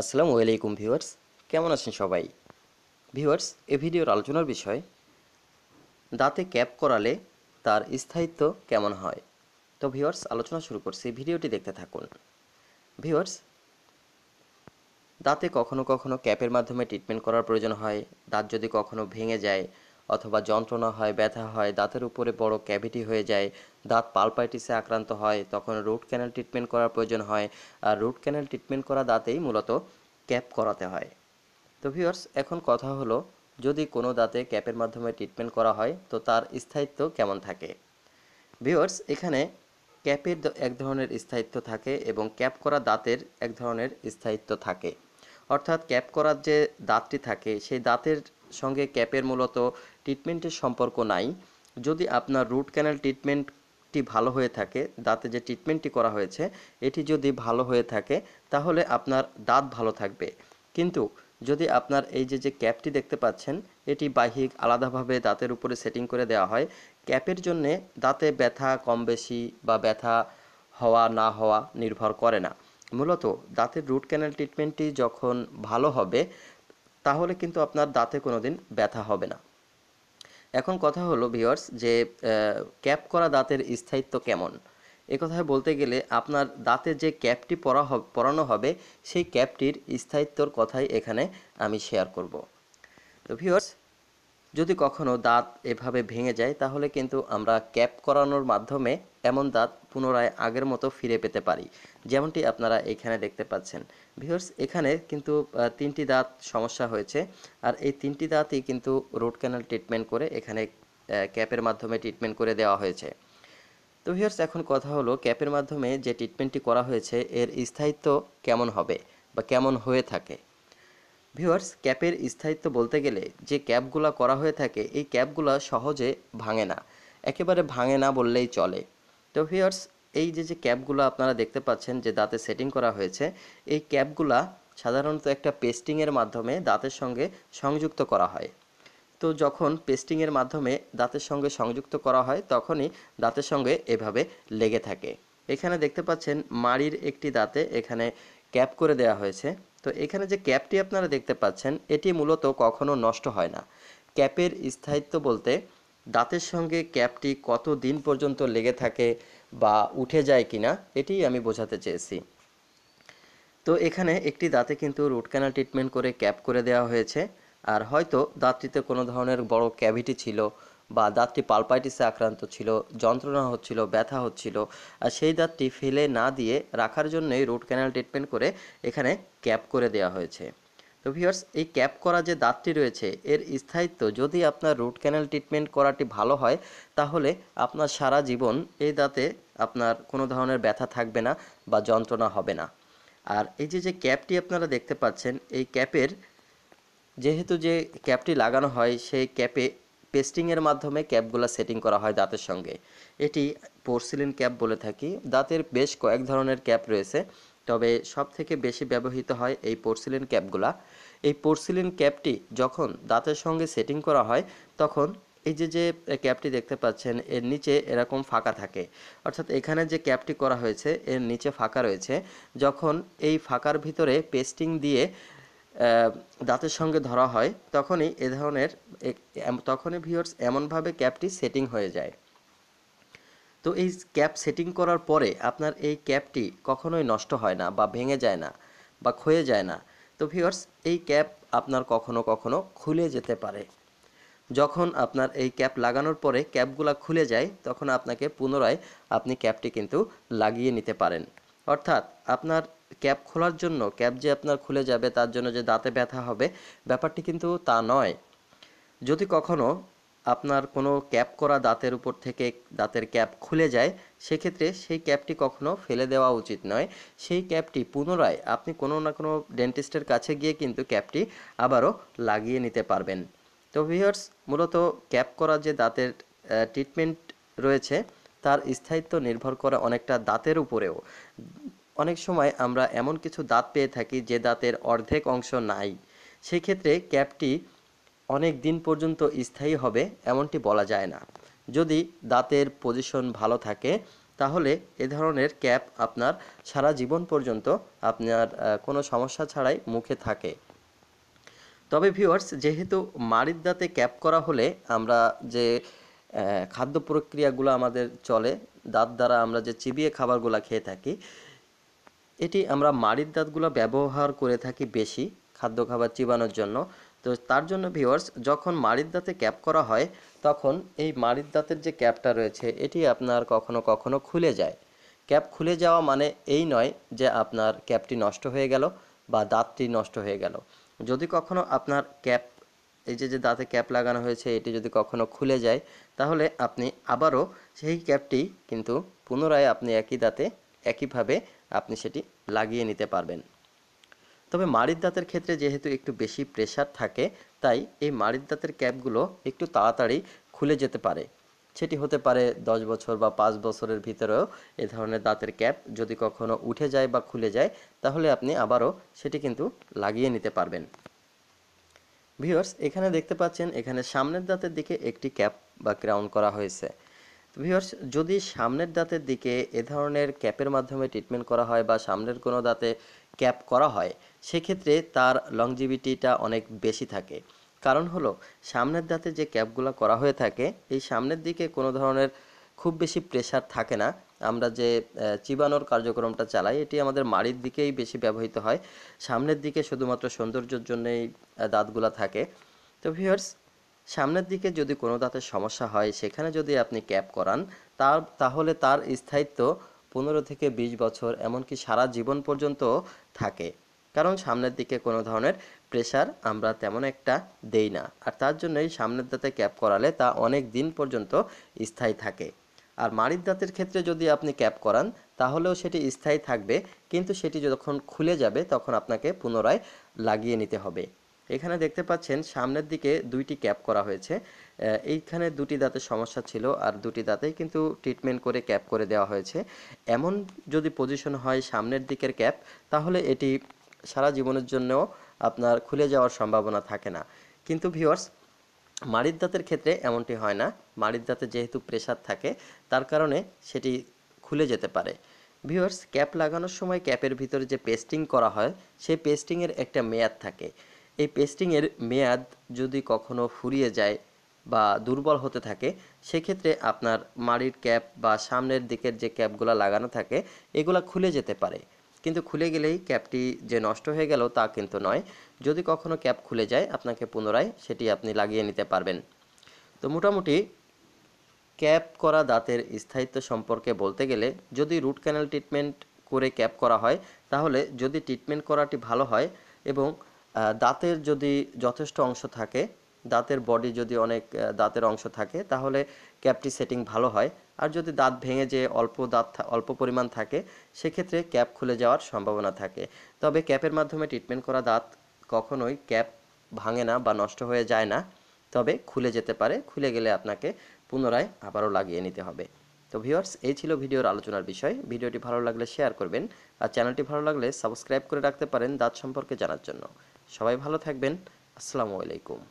আসসালামু আলাইকুম ভিউয়ার্স কেমন আছেন সবাই ভিউয়ার্স এ ভিডিওর আলোচনার বিষয় দাঁতে ক্যাপ করালে তার স্থায়িত্ব কেমন হয় তো ভিউয়ার্স আলোচনা শুরু করছি ভিডিওটি দেখতে থাকুন ভিউয়ার্স দাঁতে কখনো কখনো ক্যাপের মাধ্যমে ট্রিটমেন্ট করার প্রয়োজন হয় দাঁত যদি কখনো ভেঙে যায় অথবা যন্ত্রণা হয় ব্যথা হয় দাঁতের উপরে বড় ক্যাভিটি হয়ে যায় দাঁত পালপাইটিসে আক্রান্ত হয় তখন রুট ক্যানেল ট্রিটমেন্ট করার প্রয়োজন হয় আর রুট ক্যানেল ট্রিটমেন্ট করা দাঁতেই মূলত ক্যাপ করাতে হয় তো ভিউয়ার্স এখন কথা হলো যদি কোনো দাঁতে ক্যাপের মাধ্যমে ট্রিটমেন্ট করা হয় তো তার স্থায়িত্ব কেমন থাকে ভিউয়ার্স এখানে ক্যাপের এক ধরনের স্থায়িত্ব থাকে এবং ক্যাপ করা দাঁতের এক ধরনের স্থায়িত্ব থাকে অর্থাৎ ক্যাপ করার যে দাঁতটি থাকে সেই দাঁতের সঙ্গে ক্যাপের মূলত ট্রিটমেন্টের সম্পর্ক নাই যদি আপনার রুট ক্যানাল ট্রিটমেন্টটি ভালো হয়ে থাকে দাঁতে যে ট্রিটমেন্টটি করা হয়েছে এটি যদি ভালো হয়ে থাকে তাহলে আপনার দাঁত ভালো থাকবে কিন্তু যদি আপনার এই যে যে ক্যাপটি দেখতে পাচ্ছেন এটি বাহিক আলাদাভাবে দাঁতের উপরে সেটিং করে দেওয়া হয় ক্যাপের জন্যে দাঁতে ব্যথা কম বেশি বা ব্যথা হওয়া না হওয়া নির্ভর করে না মূলত দাঁতের রুট ক্যানাল ট্রিটমেন্টটি যখন ভালো হবে তাহলে কিন্তু আপনার দাঁতে কোনো দিন ব্যথা হবে না এখন কথা হলো ভিওয়ার্স যে ক্যাপ করা দাঁতের স্থায়িত্ব কেমন এ কথায় বলতে গেলে আপনার দাঁতে যে ক্যাপটি পরা পরানো হবে সেই ক্যাপটির স্থায়িত্বর কথাই এখানে আমি শেয়ার করব তো ভিওর্স যদি কখনও দাঁত এভাবে ভেঙে যায় তাহলে কিন্তু আমরা ক্যাপ করানোর মাধ্যমে এমন দাঁত পুনরায় আগের মতো ফিরে পেতে পারি যেমনটি আপনারা এখানে দেখতে পাচ্ছেন ভিউর্স এখানে কিন্তু তিনটি দাঁত সমস্যা হয়েছে আর এই তিনটি দাঁতই কিন্তু রুট ক্যানাল ট্রিটমেন্ট করে এখানে ক্যাপের মাধ্যমে ট্রিটমেন্ট করে দেওয়া হয়েছে তো ভিউর্স এখন কথা হলো ক্যাপের মাধ্যমে যে ট্রিটমেন্টটি করা হয়েছে এর স্থায়িত্ব কেমন হবে বা কেমন হয়ে থাকে ভিউয়ার্স ক্যাপের স্থায়িত্ব বলতে গেলে যে ক্যাপগুলো করা হয়ে থাকে এই ক্যাপগুলো সহজে ভাঙে না একেবারে ভাঙে না বললেই চলে তো ভিওর্স এই যে যে ক্যাপগুলো আপনারা দেখতে পাচ্ছেন যে দাঁতে সেটিং করা হয়েছে এই ক্যাপগুলা সাধারণত একটা পেস্টিংয়ের মাধ্যমে দাঁতের সঙ্গে সংযুক্ত করা হয় তো যখন পেস্টিংয়ের মাধ্যমে দাঁতের সঙ্গে সংযুক্ত করা হয় তখনই দাঁতের সঙ্গে এভাবে লেগে থাকে এখানে দেখতে পাচ্ছেন মাড়ির একটি দাঁতে এখানে ক্যাপ করে দেওয়া হয়েছে তো এখানে যে ক্যাপটি আপনারা দেখতে পাচ্ছেন এটি মূলত কখনো নষ্ট হয় না ক্যাপের স্থায়িত্ব বলতে দাঁতের সঙ্গে ক্যাপটি কত দিন পর্যন্ত লেগে থাকে বা উঠে যায় কি না এটি আমি বোঝাতে চেয়েছি তো এখানে একটি দাঁতে কিন্তু রুট ক্যানাল ট্রিটমেন্ট করে ক্যাপ করে দেওয়া হয়েছে আর হয়তো দাঁতটিতে কোনো ধরনের বড় ক্যাভিটি ছিল বা দাঁতটি পালপাইটিসে আক্রান্ত ছিল যন্ত্রণা হচ্ছিল ব্যথা হচ্ছিল আর সেই দাঁতটি ফেলে না দিয়ে রাখার জন্যই রুট ক্যানাল ট্রিটমেন্ট করে এখানে ক্যাপ করে দেওয়া হয়েছে তো ভিউয়ার্স এই ক্যাপ করা যে দাঁতটি রয়েছে এর স্থায়িত্ব যদি আপনার রুট ক্যানেল ট্রিটমেন্ট করাটি ভালো হয় তাহলে আপনার সারা জীবন এই দাঁতে আপনার কোনো ধরনের ব্যথা থাকবে না বা যন্ত্রণা হবে না আর এই যে যে ক্যাপটি আপনারা দেখতে পাচ্ছেন এই ক্যাপের যেহেতু যে ক্যাপটি লাগানো হয় সেই ক্যাপে পেস্টিংয়ের মাধ্যমে ক্যাপগুলো সেটিং করা হয় দাঁতের সঙ্গে এটি পোর্সিলিন ক্যাপ বলে থাকি দাঁতের বেশ কয়েক ধরনের ক্যাপ রয়েছে তবে সবথেকে বেশি ব্যবহৃত হয় এই পোর্সিলিন ক্যাপগুলা এই পোর্সিলিন ক্যাপটি যখন দাঁতের সঙ্গে সেটিং করা হয় তখন এই যে যে ক্যাপটি দেখতে পাচ্ছেন এর নিচে এরকম ফাঁকা থাকে অর্থাৎ এখানে যে ক্যাপটি করা হয়েছে এর নিচে ফাঁকা রয়েছে যখন এই ফাঁকার ভিতরে পেস্টিং দিয়ে দাঁতের সঙ্গে ধরা হয় তখনই এ ধরনের তখনই ভিওর্স এমনভাবে ক্যাপটি সেটিং হয়ে যায় তো এই ক্যাপ সেটিং করার পরে আপনার এই ক্যাপটি কখনোই নষ্ট হয় না বা ভেঙে যায় না বা ক্ষয়ে যায় না তো ভিওর্স এই ক্যাপ আপনার কখনো কখনো খুলে যেতে পারে যখন আপনার এই ক্যাপ লাগানোর পরে ক্যাপগুলা খুলে যায় তখন আপনাকে পুনরায় আপনি ক্যাপটি কিন্তু লাগিয়ে নিতে পারেন অর্থাৎ আপনার ক্যাপ খোলার জন্য ক্যাপ যে আপনার খুলে যাবে তার জন্য যে দাঁতে ব্যথা হবে ব্যাপারটি কিন্তু তা নয় যদি কখনো আপনার কোনো ক্যাপ করা দাঁতের উপর থেকে দাঁতের ক্যাপ খুলে যায় সেক্ষেত্রে সেই ক্যাপটি কখনো ফেলে দেওয়া উচিত নয় সেই ক্যাপটি পুনরায় আপনি কোনো না কোনো ডেন্টিস্টের কাছে গিয়ে কিন্তু ক্যাপটি আবারও লাগিয়ে নিতে পারবেন তো ভিউয়ার্স মূলত ক্যাপ করা যে দাঁতের ট্রিটমেন্ট রয়েছে তার স্থায়িত্ব নির্ভর করে অনেকটা দাঁতের উপরেও অনেক সময় আমরা এমন কিছু দাঁত পেয়ে থাকি যে দাঁতের অর্ধেক অংশ নাই সেক্ষেত্রে ক্যাপটি অনেক দিন পর্যন্ত স্থায়ী হবে এমনটি বলা যায় না যদি দাঁতের পজিশন ভালো থাকে তাহলে এ ধরনের ক্যাপ আপনার সারা জীবন পর্যন্ত আপনার কোনো সমস্যা ছাড়াই মুখে থাকে তবে ভিউয়ার্স যেহেতু মাড়ির দাঁতে ক্যাপ করা হলে আমরা যে খাদ্য প্রক্রিয়াগুলো আমাদের চলে দাঁত দ্বারা আমরা যে চিবিয়ে খাবারগুলো খেয়ে থাকি এটি আমরা মাড়ির দাঁতগুলো ব্যবহার করে থাকি বেশি খাদ্য খাবার চিবানোর জন্য তো তার জন্য ভিউয়ার্স যখন মারিদ্দাতে ক্যাপ করা হয় তখন এই মারিদ্দাতের যে ক্যাপটা রয়েছে এটি আপনার কখনো কখনো খুলে যায় ক্যাপ খুলে যাওয়া মানে এই নয় যে আপনার ক্যাপটি নষ্ট হয়ে গেল বা দাঁতটি নষ্ট হয়ে গেল যদি কখনো আপনার ক্যাপ এই যে যে দাঁতে ক্যাপ লাগানো হয়েছে এটি যদি কখনো খুলে যায় তাহলে আপনি আবারও সেই ক্যাপটি কিন্তু পুনরায় আপনি একই দাঁতে একইভাবে আপনি সেটি লাগিয়ে নিতে পারবেন তবে মাড়ির দাঁতের ক্ষেত্রে যেহেতু একটু বেশি প্রেশার থাকে তাই এই মাড়ির দাঁতের ক্যাপগুলো একটু তাড়াতাড়ি খুলে যেতে পারে সেটি হতে পারে দশ বছর বা পাঁচ বছরের ভিতরেও এ ধরনের দাঁতের ক্যাপ যদি কখনো উঠে যায় বা খুলে যায় তাহলে আপনি আবারও সেটি কিন্তু লাগিয়ে নিতে পারবেন ভিওর্স এখানে দেখতে পাচ্ছেন এখানে সামনের দাঁতের দিকে একটি ক্যাপ বা ক্রাউন করা হয়েছে ভিওর্স যদি সামনের দাঁতের দিকে এ ধরনের ক্যাপের মাধ্যমে ট্রিটমেন্ট করা হয় বা সামনের কোনো দাঁতে ক্যাপ করা হয় সেক্ষেত্রে তার লংজিভিটিটা অনেক বেশি থাকে কারণ হলো সামনের দাঁতে যে ক্যাপগুলো করা হয়ে থাকে এই সামনের দিকে কোনো ধরনের খুব বেশি প্রেশার থাকে না আমরা যে চিবানোর কার্যক্রমটা চালাই এটি আমাদের মাড়ির দিকেই বেশি ব্যবহৃত হয় সামনের দিকে শুধুমাত্র সৌন্দর্যের জন্যেই দাঁতগুলো থাকে তো ভিউয়ার্স সামনের দিকে যদি কোনো দাঁতের সমস্যা হয় সেখানে যদি আপনি ক্যাপ করান তার তাহলে তার স্থায়িত্ব পনেরো থেকে বিশ বছর এমনকি সারা জীবন পর্যন্ত থাকে কারণ সামনের দিকে কোনো ধরনের প্রেশার আমরা তেমন একটা দেই না আর তার জন্যই সামনের দাঁতে ক্যাপ করালে তা অনেক দিন পর্যন্ত স্থায়ী থাকে আর মাড়ির দাঁতের ক্ষেত্রে যদি আপনি ক্যাপ করান তাহলেও সেটি স্থায়ী থাকবে কিন্তু সেটি যখন খুলে যাবে তখন আপনাকে পুনরায় লাগিয়ে নিতে হবে এখানে দেখতে পাচ্ছেন সামনের দিকে দুইটি ক্যাপ করা হয়েছে এইখানে দুটি দাঁতের সমস্যা ছিল আর দুটি দাঁতেই কিন্তু ট্রিটমেন্ট করে ক্যাপ করে দেওয়া হয়েছে এমন যদি পজিশন হয় সামনের দিকের ক্যাপ তাহলে এটি সারা জীবনের জন্যও আপনার খুলে যাওয়ার সম্ভাবনা থাকে না কিন্তু ভিউয়ার্স মাড়ির দাঁতের ক্ষেত্রে এমনটি হয় না মাড়ির দাঁতে যেহেতু প্রেশার থাকে তার কারণে সেটি খুলে যেতে পারে ভিউয়ার্স ক্যাপ লাগানোর সময় ক্যাপের ভিতরে যে পেস্টিং করা হয় সেই পেস্টিংয়ের একটা মেয়াদ থাকে এই পেস্টিংয়ের মেয়াদ যদি কখনো ফুরিয়ে যায় বা দুর্বল হতে থাকে সেক্ষেত্রে আপনার মাড়ির ক্যাপ বা সামনের দিকের যে ক্যাপগুলো লাগানো থাকে এগুলো খুলে যেতে পারে কিন্তু খুলে গেলেই ক্যাপটি যে নষ্ট হয়ে গেল তা কিন্তু নয় যদি কখনও ক্যাপ খুলে যায় আপনাকে পুনরায় সেটি আপনি লাগিয়ে নিতে পারবেন তো মোটামুটি ক্যাপ করা দাঁতের স্থায়িত্ব সম্পর্কে বলতে গেলে যদি রুট ক্যানেল ট্রিটমেন্ট করে ক্যাপ করা হয় তাহলে যদি ট্রিটমেন্ট করাটি ভালো হয় এবং দাঁতের যদি যথেষ্ট অংশ থাকে দাঁতের বডি যদি অনেক দাঁতের অংশ থাকে তাহলে ক্যাপটি সেটিং ভালো হয় আর যদি দাঁত ভেঙে যে অল্প দাঁত অল্প পরিমাণ থাকে সেক্ষেত্রে ক্যাপ খুলে যাওয়ার সম্ভাবনা থাকে তবে ক্যাপের মাধ্যমে ট্রিটমেন্ট করা দাঁত কখনোই ক্যাপ ভাঙে না বা নষ্ট হয়ে যায় না তবে খুলে যেতে পারে খুলে গেলে আপনাকে পুনরায় আবারও লাগিয়ে নিতে হবে তো ভিউয়ার্স এই ছিল ভিডিওর আলোচনার বিষয় ভিডিওটি ভালো লাগলে শেয়ার করবেন আর চ্যানেলটি ভালো লাগলে সাবস্ক্রাইব করে রাখতে পারেন দাঁত সম্পর্কে জানার জন্য সবাই ভালো থাকবেন আসসালামু আলাইকুম